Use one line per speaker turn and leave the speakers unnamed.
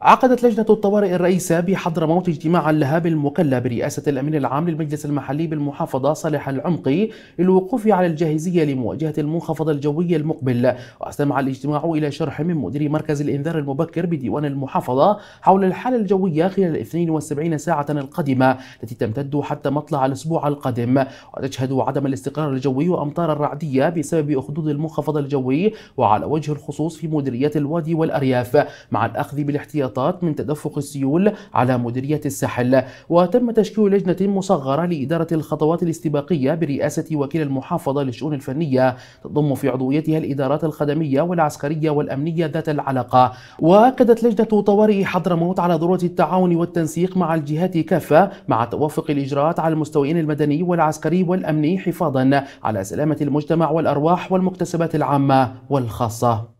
عقدت لجنة الطوارئ الرئيسة بحضرموت اجتماعا لها بالمكلة برئاسة الأمين العام للمجلس المحلي بالمحافظة صالح العمقي للوقوف على الجاهزية لمواجهة المنخفض الجوي المقبل واستمع الاجتماع إلى شرح من مدير مركز الإنذار المبكر بديوان المحافظة حول الحالة الجوية خلال 72 ساعة القادمة التي تمتد حتى مطلع الأسبوع القادم وتشهد عدم الاستقرار الجوي وأمطار الرعدية بسبب أخدود المنخفض الجوي وعلى وجه الخصوص في مديريات الوادي والأرياف مع الأخذ بالاحتياط الاحتياطات من تدفق السيول على مديرية الساحل وتم تشكيل لجنة مصغرة لإدارة الخطوات الاستباقية برئاسة وكيل المحافظة للشؤون الفنية تضم في عضويتها الإدارات الخدمية والعسكرية والأمنية ذات العلاقة وأكدت لجنة طوارئ حضرموت على ضرورة التعاون والتنسيق مع الجهات كافة مع توافق الإجراءات على المستويين المدني والعسكري والأمني حفاظا على سلامة المجتمع والأرواح والمكتسبات العامة والخاصة